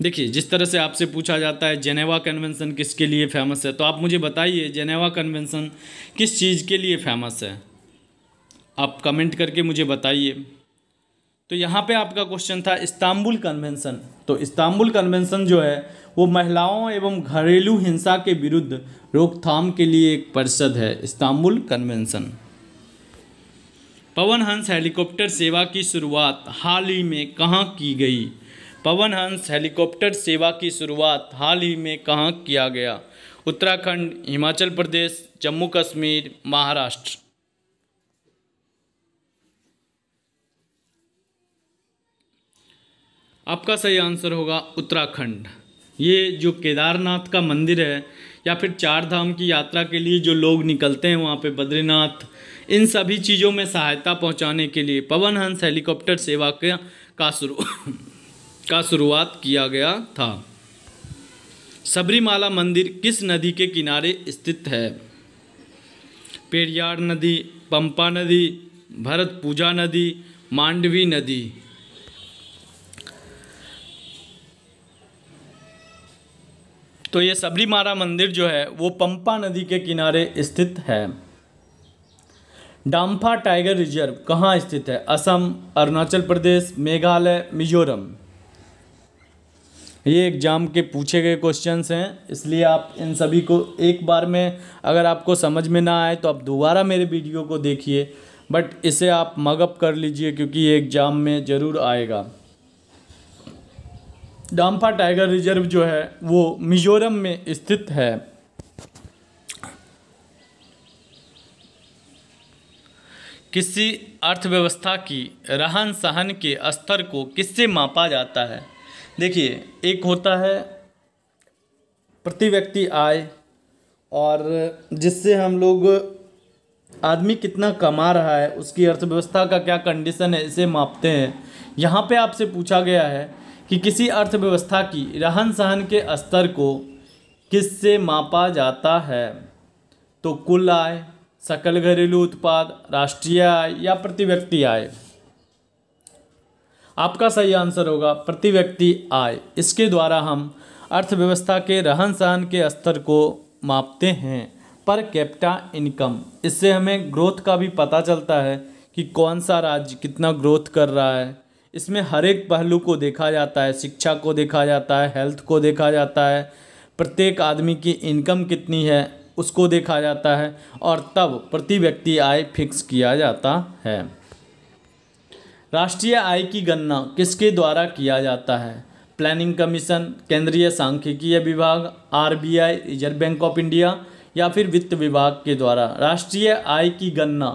देखिए जिस तरह से आपसे पूछा जाता है जेनेवा कन्वेंशन किसके लिए फेमस है तो आप मुझे बताइए जेनेवा कन्वेंशन किस चीज़ के लिए फेमस है आप कमेंट करके मुझे बताइए तो यहाँ पे आपका क्वेश्चन था इस्तांबुल कन्वेंशन तो इस्तांबुल कन्वेंशन जो है वो महिलाओं एवं घरेलू हिंसा के विरुद्ध रोकथाम के लिए एक परिषद है इस्तांबुल कन्वेंशन पवन हंस हेलीकॉप्टर सेवा की शुरुआत हाल ही में कहाँ की गई पवन हंस हेलीकॉप्टर सेवा की शुरुआत हाल ही में कहाँ किया गया उत्तराखंड हिमाचल प्रदेश जम्मू कश्मीर महाराष्ट्र आपका सही आंसर होगा उत्तराखंड ये जो केदारनाथ का मंदिर है या फिर चार धाम की यात्रा के लिए जो लोग निकलते हैं वहाँ पे बद्रीनाथ इन सभी चीज़ों में सहायता पहुंचाने के लिए पवन हंस हेलीकॉप्टर सेवा का का शुरू का शुरुआत किया गया था सबरीमाला मंदिर किस नदी के किनारे स्थित है पेरियार नदी पंपा नदी भरत पूजा नदी मांडवी नदी तो ये सबरीमाला मंदिर जो है वो पंपा नदी के किनारे स्थित है डाम्फा टाइगर रिजर्व कहाँ स्थित है असम अरुणाचल प्रदेश मेघालय मिजोरम ये एग्ज़ाम के पूछे गए क्वेश्चंस हैं इसलिए आप इन सभी को एक बार में अगर आपको समझ में ना आए तो आप दोबारा मेरे वीडियो को देखिए बट इसे आप मगअप कर लीजिए क्योंकि ये एग्ज़ाम में ज़रूर आएगा डाम्फा टाइगर रिजर्व जो है वो मिजोरम में स्थित है किसी अर्थव्यवस्था की रहन सहन के स्तर को किससे मापा जाता है देखिए एक होता है प्रति व्यक्ति आय और जिससे हम लोग आदमी कितना कमा रहा है उसकी अर्थव्यवस्था का क्या कंडीशन है इसे मापते हैं यहाँ पे आपसे पूछा गया है कि किसी अर्थव्यवस्था की रहन सहन के स्तर को किससे मापा जाता है तो कुल आय सकल घरेलू उत्पाद राष्ट्रीय आय या प्रति व्यक्ति आय आपका सही आंसर होगा प्रति व्यक्ति आय इसके द्वारा हम अर्थव्यवस्था के रहन सहन के स्तर को मापते हैं पर कैपिटा इनकम इससे हमें ग्रोथ का भी पता चलता है कि कौन सा राज्य कितना ग्रोथ कर रहा है इसमें हर एक पहलू को देखा जाता है शिक्षा को देखा जाता है हेल्थ को देखा जाता है प्रत्येक आदमी की इनकम कितनी है उसको देखा जाता है और तब प्रति व्यक्ति आय फिक्स किया जाता है राष्ट्रीय आय की गणना किसके द्वारा किया जाता है प्लानिंग कमीशन केंद्रीय सांख्यिकीय विभाग RBI reserve bank of India या फिर वित्त विभाग के द्वारा राष्ट्रीय आय की गणना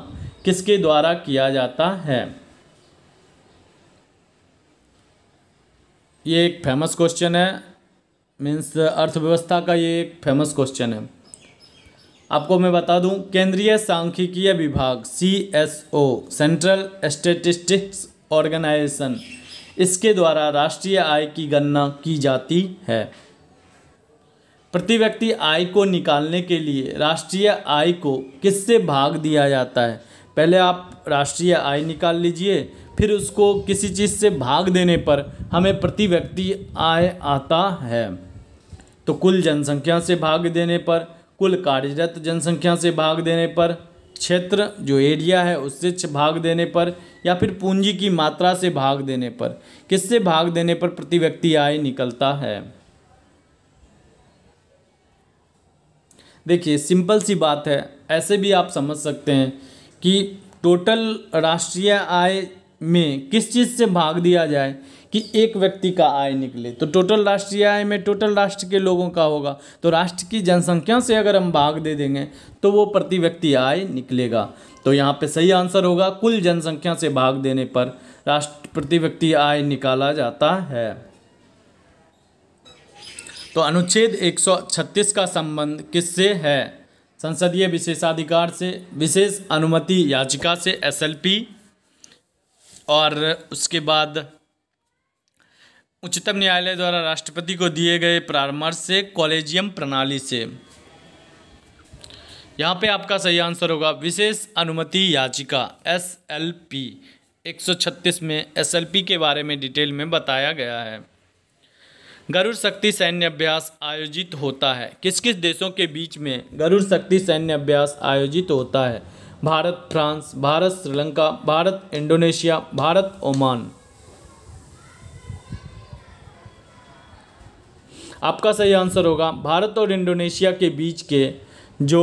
किसके द्वारा किया जाता है ये एक फेमस क्वेश्चन है मीन्स अर्थव्यवस्था का ये एक फेमस क्वेश्चन है आपको मैं बता दूं केंद्रीय सांख्यिकीय विभाग C S O central statistics organisation इसके द्वारा राष्ट्रीय आय की गणना की जाती है प्रति व्यक्ति आय को निकालने के लिए राष्ट्रीय आय को किससे भाग दिया जाता है पहले आप राष्ट्रीय आय निकाल लीजिए फिर उसको किसी चीज़ से भाग देने पर हमें प्रति व्यक्ति आय आता है तो कुल जनसंख्या से भाग देने पर कुल कार्यरत जनसंख्या से भाग देने पर क्षेत्र जो एरिया है उससे भाग देने पर या फिर पूंजी की मात्रा से भाग देने पर किससे भाग देने पर प्रति व्यक्ति आय निकलता है देखिए सिंपल सी बात है ऐसे भी आप समझ सकते हैं कि टोटल राष्ट्रीय आय में किस चीज़ से भाग दिया जाए कि एक व्यक्ति का आय निकले तो टोटल राष्ट्रीय आय में टोटल राष्ट्र के लोगों का होगा तो राष्ट्र की जनसंख्या से अगर हम भाग दे देंगे तो वो प्रति व्यक्ति आय निकलेगा तो यहाँ पे सही आंसर होगा कुल जनसंख्या से भाग देने पर राष्ट्र प्रति व्यक्ति आय निकाला जाता है तो अनुच्छेद 136 का संबंध किससे है संसदीय विशेषाधिकार से विशेष अनुमति याचिका से एसएलपी और उसके बाद उच्चतम न्यायालय द्वारा राष्ट्रपति को दिए गए परामर्श से कॉलेजियम प्रणाली से यहाँ पे आपका सही आंसर होगा विशेष अनुमति याचिका एस एल पी एक सौ छत्तीस में एस एल पी के बारे में डिटेल में बताया गया है गरुड़ शक्ति सैन्य अभ्यास आयोजित होता है किस किस देशों के बीच में गरुड़ शक्ति सैन्य अभ्यास आयोजित होता है Bharat France Bharat Sri Lanka Bharat Indonesia Bharat Oman आपका सही आंसर होगा भारत और इंडोनेशिया के बीच के जो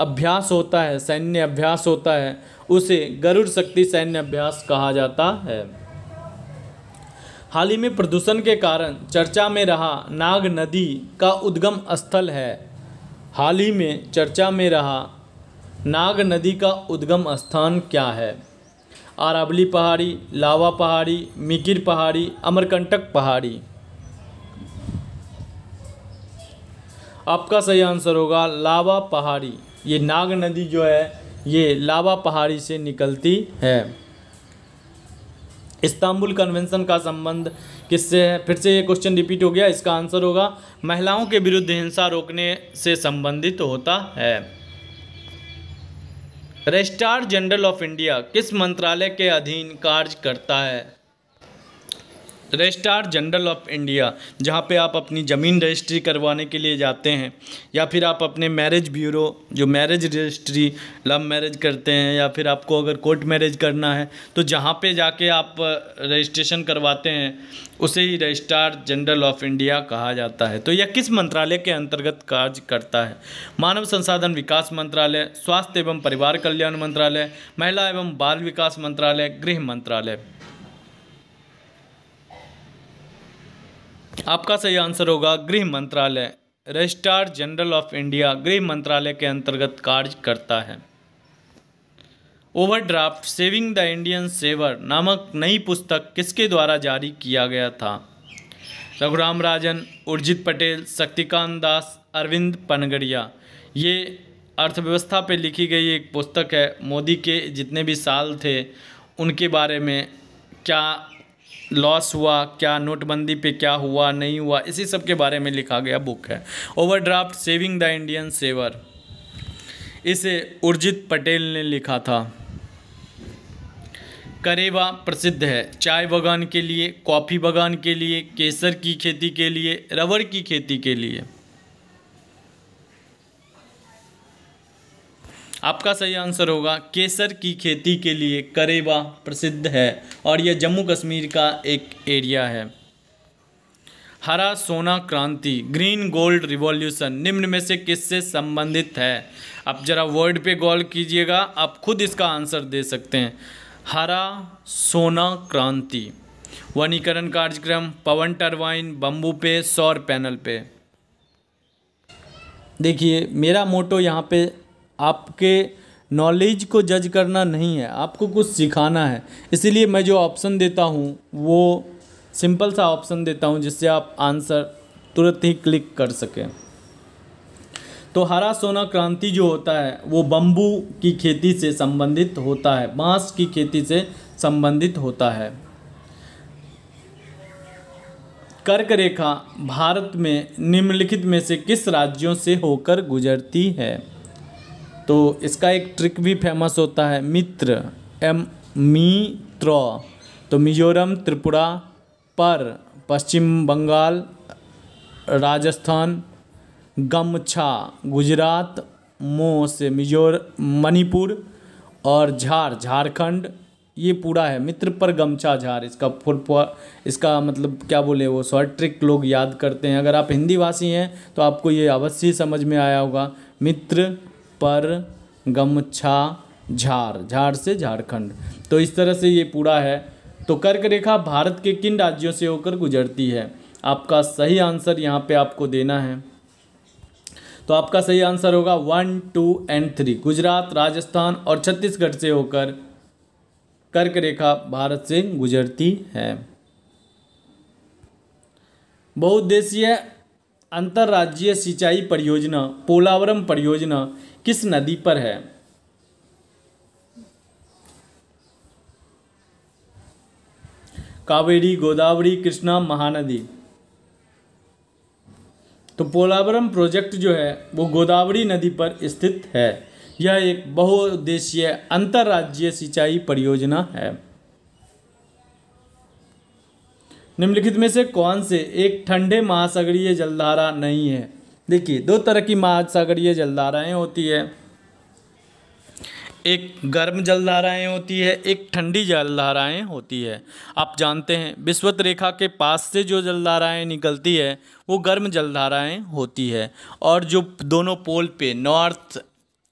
अभ्यास होता है सैन्य अभ्यास होता है उसे गरुड़ शक्ति सैन्य अभ्यास कहा जाता है हाल ही में प्रदूषण के कारण चर्चा में रहा नाग नदी का उद्गम स्थल है हाल ही में चर्चा में रहा नाग नदी का उद्गम स्थान क्या है आरावली पहाड़ी लावा पहाड़ी मिकिर पहाड़ी अमरकंटक पहाड़ी आपका सही आंसर होगा लावा पहाड़ी ये नाग नदी जो है ये लावा पहाड़ी से निकलती है इस्तांबुल कन्वेंशन का संबंध किससे है फिर से ये क्वेश्चन रिपीट हो गया इसका आंसर होगा महिलाओं के विरुद्ध हिंसा रोकने से संबंधित होता है रजिस्ट्रार जनरल ऑफ इंडिया किस मंत्रालय के अधीन कार्य करता है रजिस्ट्रार जनरल ऑफ इंडिया जहाँ पे आप अपनी ज़मीन रजिस्ट्री करवाने के लिए जाते हैं या फिर आप अपने मैरिज ब्यूरो जो मैरिज रजिस्ट्री लव मैरिज करते हैं या फिर आपको अगर कोर्ट मैरिज करना है तो जहाँ पे जाके आप रजिस्ट्रेशन करवाते हैं उसे ही रजिस्ट्रार जनरल ऑफ इंडिया कहा जाता है तो यह किस मंत्रालय के अंतर्गत कार्य करता है मानव संसाधन विकास मंत्रालय स्वास्थ्य एवं परिवार कल्याण मंत्रालय महिला एवं बाल विकास मंत्रालय गृह मंत्रालय आपका सही आंसर होगा गृह मंत्रालय रजिस्ट्रार जनरल ऑफ इंडिया गृह मंत्रालय के अंतर्गत कार्य करता है overdraft saving the Indian saver नामक नई पुस्तक किसके द्वारा जारी किया गया था रघुराम राजन उर्जित पटेल शक्तिकांत दास अरविंद पनगड़िया ये अर्थव्यवस्था पे लिखी गई एक पुस्तक है मोदी के जितने भी साल थे उनके बारे में क्या लॉस हुआ क्या नोटबंदी पे क्या हुआ नहीं हुआ इसी सब के बारे में लिखा गया बुक है overdraft saving the Indian saver इसे उर्जित पटेल ने लिखा था करेवा प्रसिद्ध है चाय बागान के लिए कॉफ़ी बागान के लिए केसर की खेती के लिए रबर की खेती के लिए आपका सही आंसर होगा केसर की खेती के लिए करेबा प्रसिद्ध है और यह जम्मू कश्मीर का एक एरिया है हरा सोना क्रांति ग्रीन गोल्ड रिवॉल्यूशन निम्न में से किससे संबंधित है आप जरा वर्ड पे गौर कीजिएगा आप खुद इसका आंसर दे सकते हैं हरा सोना क्रांति वनीकरण कार्यक्रम पवन टरवाइन बम्बू पे सौर पैनल पे देखिए मेरा मोटो यहाँ पे आपके नॉलेज को जज करना नहीं है आपको कुछ सिखाना है इसीलिए मैं जो ऑप्शन देता हूँ वो सिंपल सा ऑप्शन देता हूँ जिससे आप आंसर तुरंत ही क्लिक कर सकें तो हरा सोना क्रांति जो होता है वो बम्बू की खेती से संबंधित होता है बांस की खेती से संबंधित होता है कर्क रेखा भारत में निम्नलिखित में से किस राज्यों से होकर गुजरती है तो इसका एक ट्रिक भी फेमस होता है मित्र एम मी त्र तो मिजोरम त्रिपुरा पर पश्चिम बंगाल राजस्थान गमछा गुजरात मो से मिजोर मणिपुर और झार झारखंड ये पूरा है मित्र पर गमछा झार इसका फुल इसका मतलब क्या बोले वो शॉर्ट ट्रिक लोग याद करते हैं अगर आप हिंदी भाषी हैं तो आपको ये अवश्य समझ में आया होगा मित्र पर गमछा झार झार से झारखंड तो इस तरह से ये पूरा है तो कर्क रेखा भारत के किन राज्यों से होकर गुजरती है आपका सही आंसर यहाँ पे आपको देना है तो आपका सही आंसर होगा one two and three Gujarat Rajasthan और छत्तीसगढ़ से होकर कर्क रेखा भारत से गुजरती है बहुउद्देशीय अंतर्राज्यीय सिंचाई परियोजना पोलावरम परियोजना किस नदी पर है कावेरी गोदावरी कृष्णा महानदी तो पोलावरम प्रोजेक्ट जो है वो गोदावरी नदी पर स्थित है यह एक बहुउद्देशीय अंतर्राज्यीय सिंचाई परियोजना है निम्नलिखित में से कौन से एक ठंडे महासागरीय जलधारा नहीं है देखिए दो तरह की महासागरीय जलधाराएँ होती है एक गर्म जलधाराएँ होती है एक ठंडी जलधाराएँ होती है आप जानते हैं विश्वत रेखा के पास से जो जलधाराएँ निकलती है वो गर्म जलधाराएँ होती है और जो दोनों पोल पे नॉर्थ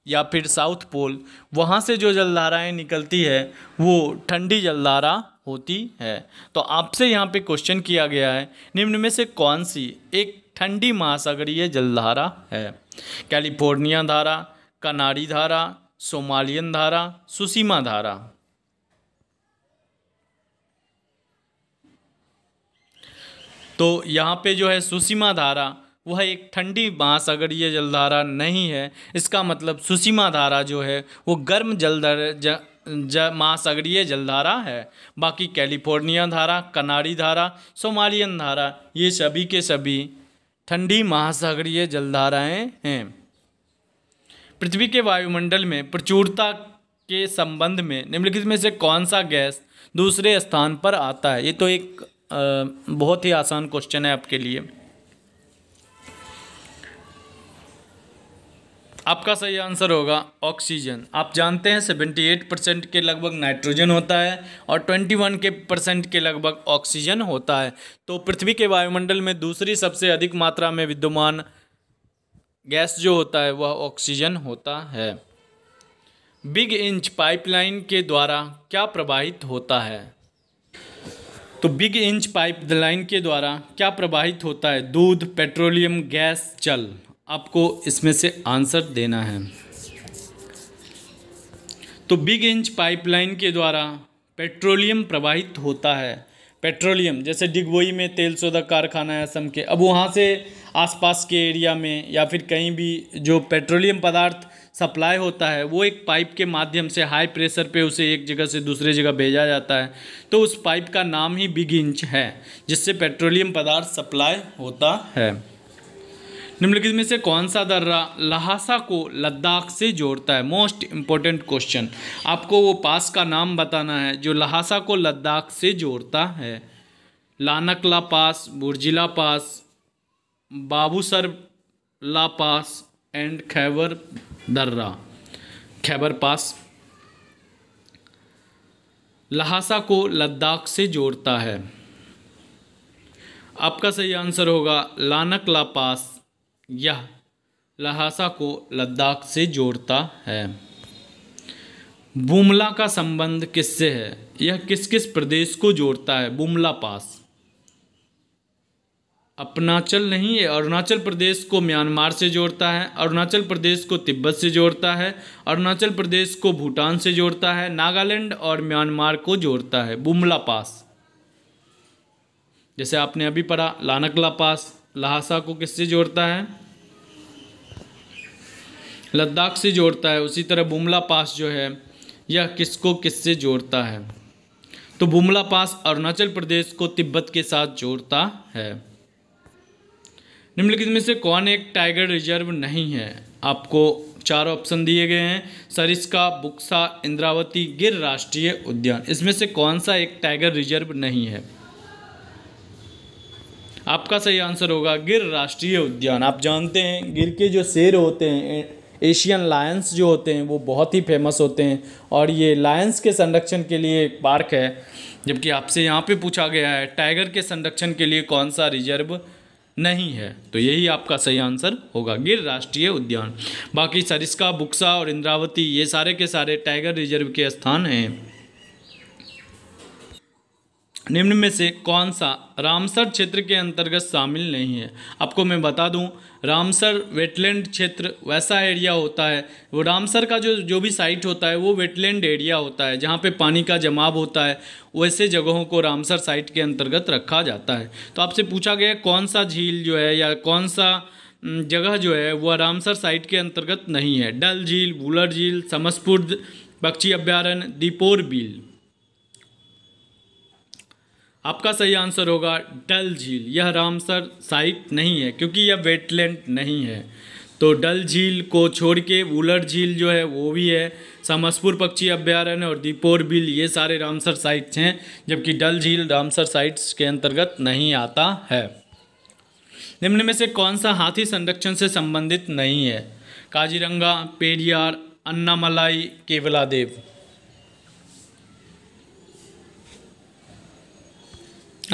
या फिर साउथ पोल वहाँ से जो जलधाराएँ निकलती है वो ठंडी जलधारा होती है तो आपसे यहाँ पे क्वेश्चन किया गया है निम्न में से कौन सी एक ठंडी महासागरीय जलधारा है कैलिफोर्निया धारा कनाड़ी धारा सोमालियन धारा सुसीमा धारा तो यहाँ पे जो है सुसीमा धारा वह एक ठंडी महासागरीय जलधारा नहीं है इसका मतलब सुसीमा धारा जो है वो गर्म जलधारा ज, ज महासागरीय जलधारा है बाकी कैलिफोर्निया धारा कनाड़ी धारा सोमालियन धारा ये सभी के सभी ठंडी महासागरीय जलधाराएं हैं पृथ्वी के वायुमंडल में प्रचुरता के संबंध में निम्नलिखित में से कौन सा गैस दूसरे स्थान पर आता है ये तो एक आ, बहुत ही आसान क्वेश्चन है आपके लिए आपका सही आंसर होगा ऑक्सीजन आप जानते हैं सेवेंटी एट परसेंट के लगभग नाइट्रोजन होता है और ट्वेंटी वन के परसेंट के लगभग ऑक्सीजन होता है तो पृथ्वी के वायुमंडल में दूसरी सबसे अधिक मात्रा में विद्यमान गैस जो होता है वह ऑक्सीजन होता है बिग इंच पाइपलाइन के द्वारा क्या प्रवाहित होता है तो बिग इंच पाइपलाइन के द्वारा क्या प्रवाहित होता है दूध पेट्रोलियम गैस जल आपको इसमें से आंसर देना है तो बिग इंच पाइपलाइन के द्वारा पेट्रोलियम प्रवाहित होता है पेट्रोलियम जैसे डिगबोई में तेल शोधक कारखाना है असम के अब वहाँ से आसपास के एरिया में या फिर कहीं भी जो पेट्रोलियम पदार्थ सप्लाई होता है वो एक पाइप के माध्यम से हाई प्रेशर पे उसे एक जगह से दूसरे जगह भेजा जाता है तो उस पाइप का नाम ही बिग इंच है जिससे पेट्रोलियम पदार्थ सप्लाई होता है निम्नलिखित में से कौन सा दर्रा लहासा को लद्दाख से जोड़ता है मोस्ट इम्पोर्टेंट क्वेश्चन आपको वो पास का नाम बताना है जो लहासा को लद्दाख से जोड़ता है Lanakla pass Burzila pass Babusar La pass and Khyber दर्रा खैबर पास लहासा को लद्दाख से जोड़ता है आपका सही आंसर होगा लानकला पास यह लहासा को लद्दाख से जोड़ता है बुमला का संबंध किससे है यह किस किस प्रदेश को जोड़ता है बुमला पास अपनाचल नहीं है अरुणाचल प्रदेश को म्यांमार से जोड़ता है अरुणाचल प्रदेश को तिब्बत से जोड़ता है अरुणाचल प्रदेश को भूटान से जोड़ता है नागालैंड और म्यांमार को जोड़ता है बुमला पास जैसे आपने अभी पढ़ा लानकला पास लहासा को किससे जोड़ता है लद्दाख से जोड़ता है उसी तरह बुमला पास जो है यह किसको किससे जोड़ता है तो बुमला पास अरुणाचल प्रदेश को तिब्बत के साथ जोड़ता है निम्नलिखित में से कौन एक टाइगर रिजर्व नहीं है आपको चार ऑप्शन दिए गए हैं सरिस्का बुक्सा इंद्रावती गिर राष्ट्रीय उद्यान इसमें से कौन सा एक टाइगर रिजर्व नहीं है आपका सही आंसर होगा गिर राष्ट्रीय उद्यान आप जानते हैं गिर के जो शेर होते हैं एशियन लायंस जो होते हैं वो बहुत ही फेमस होते हैं और ये लायंस के संरक्षण के लिए एक पार्क है जबकि आपसे यहाँ पे पूछा गया है टाइगर के संरक्षण के लिए कौन सा रिजर्व नहीं है तो यही आपका सही आंसर होगा गिर राष्ट्रीय उद्यान बाकी सरिस्का बुक्सा और इंद्रावती ये सारे के सारे टाइगर रिजर्व के स्थान हैं निम्न में से कौन सा रामसर क्षेत्र के अंतर्गत शामिल नहीं है आपको मैं बता दूं रामसर वेटलैंड क्षेत्र वैसा एरिया होता है वो रामसर का जो जो भी साइट होता है वो वेटलैंड एरिया होता है जहाँ पे पानी का जमाव होता है वैसे जगहों को रामसर साइट के अंतर्गत रखा जाता है तो आपसे पूछा गया कौन सा झील जो है या कौन सा जगह जो है वह रामसर साइट के अंतर्गत नहीं है डल झील बुलर झील समसपुर पक्षी अभ्यारण्य दीपोर बिल आपका सही आंसर होगा डल झील यह रामसर साइट नहीं है क्योंकि यह वेटलैंड नहीं है तो डल झील को छोड़ के वूलर झील जो है वो भी है समसपुर पक्षी अभ्यारण्य और दीपोर बिल ये सारे रामसर साइट्स हैं जबकि डल झील रामसर साइट्स के अंतर्गत नहीं आता है निम्न में से कौन सा हाथी संरक्षण से संबंधित नहीं है काजीरंगा पेरियार अन्नामलाई केवलादेव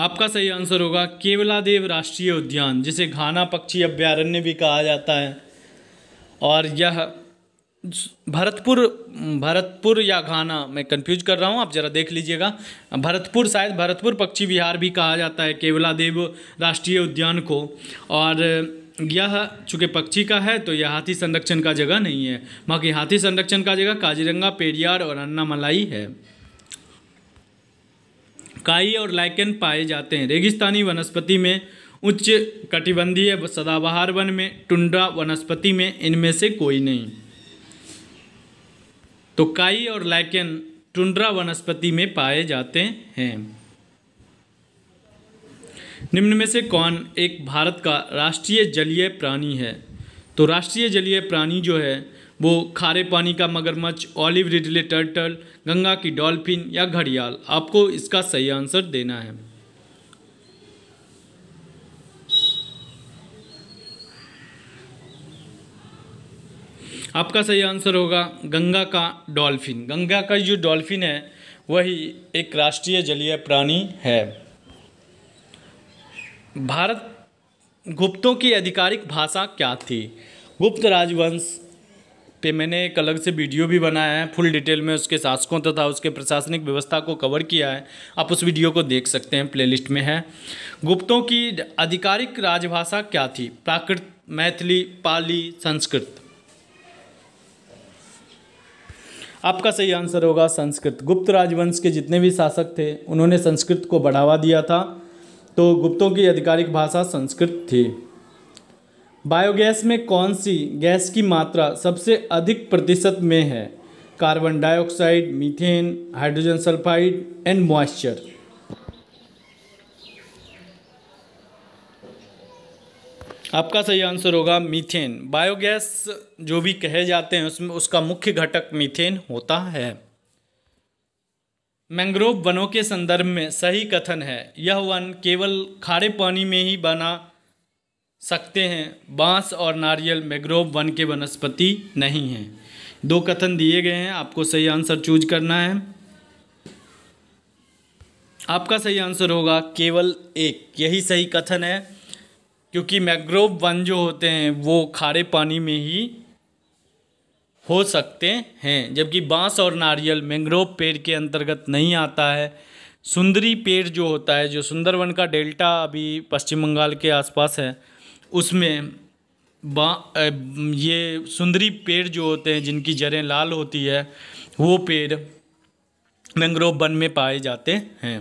आपका सही आंसर होगा केवलादेव राष्ट्रीय उद्यान जिसे घाना पक्षी अभ्यारण्य भी कहा जाता है और यह भरतपुर भरतपुर या घाना मैं कंफ्यूज कर रहा हूँ आप ज़रा देख लीजिएगा भरतपुर शायद भरतपुर पक्षी विहार भी कहा जाता है केवलादेव राष्ट्रीय उद्यान को और यह चूँकि पक्षी का है तो यह हाथी संरक्षण का जगह नहीं है बाकी हाथी संरक्षण का जगह काजीरंगा पेरियार और मलाई है काई और लाइकन पाए जाते हैं रेगिस्तानी वनस्पति में उच्च कटिबंधीय सदाबहार वन में टुंडा वनस्पति में इनमें से कोई नहीं तो काई और लाइकन टुंड्रा वनस्पति में पाए जाते हैं निम्न में से कौन एक भारत का राष्ट्रीय जलीय प्राणी है तो राष्ट्रीय जलीय प्राणी जो है वो खारे पानी का मगरमच्छ ऑलिव रिडले टर्टल गंगा की डॉल्फिन या घड़ियाल आपको इसका सही आंसर देना है आपका सही आंसर होगा गंगा का डॉल्फिन गंगा का जो डॉल्फिन है वही एक राष्ट्रीय जलीय प्राणी है भारत गुप्तों की आधिकारिक भाषा क्या थी गुप्त राजवंश पे मैंने एक अलग से वीडियो भी बनाया है फुल डिटेल में उसके शासकों तथा उसके प्रशासनिक व्यवस्था को कवर किया है आप उस वीडियो को देख सकते हैं प्लेलिस्ट में है गुप्तों की आधिकारिक राजभाषा क्या थी प्राकृत मैथिली पाली संस्कृत आपका सही आंसर होगा संस्कृत गुप्त राजवंश के जितने भी शासक थे उन्होंने संस्कृत को बढ़ावा दिया था तो गुप्तों की आधिकारिक भाषा संस्कृत थी बायोगैस में कौन सी गैस की मात्रा सबसे अधिक प्रतिशत में है carbon dioxide methane hydrogen sulphide and moisture आपका सही आंसर होगा मीथेन बायोगैस जो भी कहे जाते हैं उसमें उसका मुख्य घटक मीथेन होता है मैंग्रोव वनों के संदर्भ में सही कथन है यह वन केवल खारे पानी में ही बना सकते हैं बांस और नारियल मैग्रोव वन के वनस्पति नहीं हैं दो कथन दिए गए हैं आपको सही आंसर चूज करना है आपका सही आंसर होगा केवल एक यही सही कथन है क्योंकि मैग्रोव वन जो होते हैं वो खारे पानी में ही हो सकते हैं जबकि बांस और नारियल मैंग्रोव पेड़ के अंतर्गत नहीं आता है सुंदरी पेड़ जो होता है जो सुंदरवन का डेल्टा अभी पश्चिम बंगाल के आसपास है उसमें ये सुंदरी पेड़ जो होते हैं जिनकी जड़ें लाल होती है वो पेड़ मैंग्रोव वन में पाए जाते हैं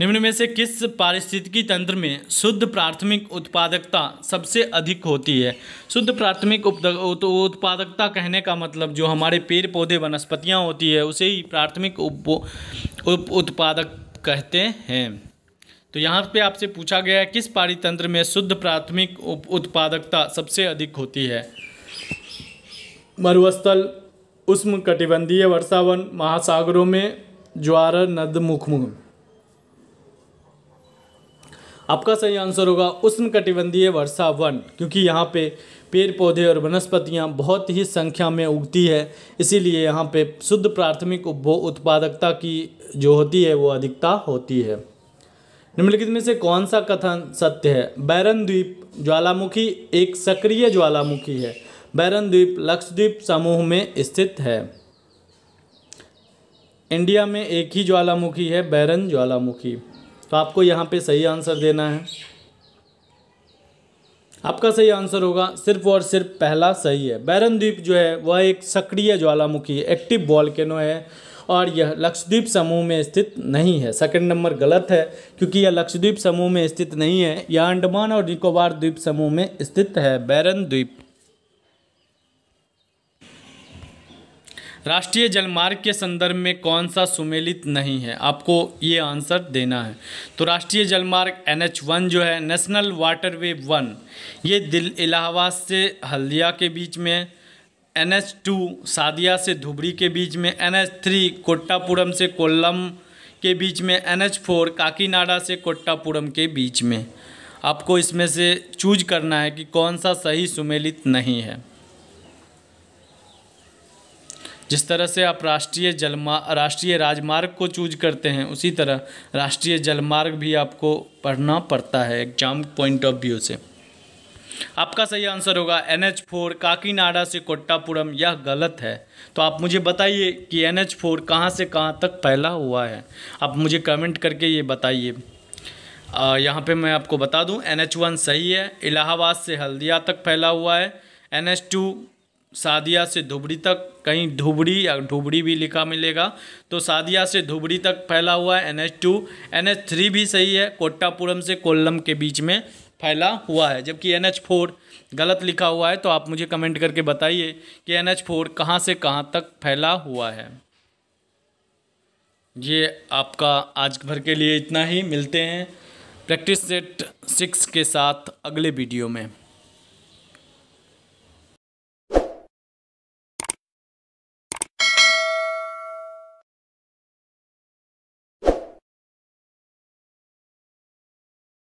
निम्न में से किस पारिस्थितिकी तंत्र में शुद्ध प्राथमिक उत्पादकता सबसे अधिक होती है शुद्ध प्राथमिक तो उत्पादकता कहने का मतलब जो हमारे पेड़ पौधे वनस्पतियाँ होती है उसे ही प्राथमिक उप, उप उत्पादक कहते हैं तो यहाँ पे आपसे पूछा गया है किस पारितंत्र में शुद्ध प्राथमिक उत्पादकता सबसे अधिक होती है मरुस्थल उष्म कटिबंधीय वर्षावन महासागरों में ज्वार नद मुखमुख आपका सही आंसर होगा उष्ण कटिबंधीय वर्षावन क्योंकि यहाँ पे पेड़ पौधे और वनस्पतियाँ बहुत ही संख्या में उगती है इसीलिए यहाँ पे शुद्ध प्राथमिक उपभोग उत्पादकता की जो होती है वो अधिकता होती है निम्नलिखित में से कौन सा कथन सत्य है बैरन द्वीप ज्वालामुखी एक सक्रिय ज्वालामुखी है बैरन द्वीप लक्षद्वीप समूह में स्थित है इंडिया में एक ही ज्वालामुखी है बैरन ज्वालामुखी तो आपको यहाँ पे सही आंसर देना है आपका सही आंसर होगा सिर्फ और सिर्फ पहला सही है बैरन द्वीप जो है वह एक सक्रिय ज्वालामुखी एक्टिव वॉल्केनो है और यह लक्षद्वीप समूह में स्थित नहीं है सेकंड नंबर गलत है क्योंकि यह लक्षद्वीप समूह में स्थित नहीं है यह अंडमान और निकोबार द्वीप समूह में स्थित है बैरन द्वीप राष्ट्रीय जलमार्ग के संदर्भ में कौन सा सुमेलित नहीं है आपको ये आंसर देना है तो राष्ट्रीय जलमार्ग एन एच वन जो है नेशनल वाटर वे वन ये दिल इलाहाबाद से हल्दिया के बीच में है एन एच टू सादिया से धुबरी के बीच में एन एच थ्री कोट्टापुरम से कोल्लम के बीच में एन एच फोर काकीनाडा से कोट्टापुरम के बीच में आपको इसमें से चूज करना है कि कौन सा सही सुमेलित नहीं है जिस तरह से आप राष्ट्रीय जलमा राष्ट्रीय राजमार्ग को चूज करते हैं उसी तरह राष्ट्रीय जलमार्ग भी आपको पढ़ना पड़ता है एग्जाम पॉइंट ऑफ व्यू से आपका सही आंसर होगा एन एच फोर काकीनाडा से कोट्टापुरम यह गलत है तो आप मुझे बताइए कि एन एच फोर कहाँ से कहाँ तक फैला हुआ है आप मुझे कमेंट करके ये बताइए यहाँ पे मैं आपको बता दूँ एन एच वन सही है इलाहाबाद से हल्दिया तक फैला हुआ है एन एच टू सादिया से धुबरी तक कहीं धुबरी या धुबरी भी लिखा मिलेगा तो सादिया से धुबरी तक फैला हुआ है N H two N H three भी सही है कोट्टापुरम से कोल्लम के बीच में फैला हुआ है जबकि एन एच फोर गलत लिखा हुआ है तो आप मुझे कमेंट करके बताइए कि एन एच फोर कहाँ से कहाँ तक फैला हुआ है ये आपका आज भर के लिए इतना ही मिलते हैं प्रैक्टिस सेट सिक्स के साथ अगले वीडियो में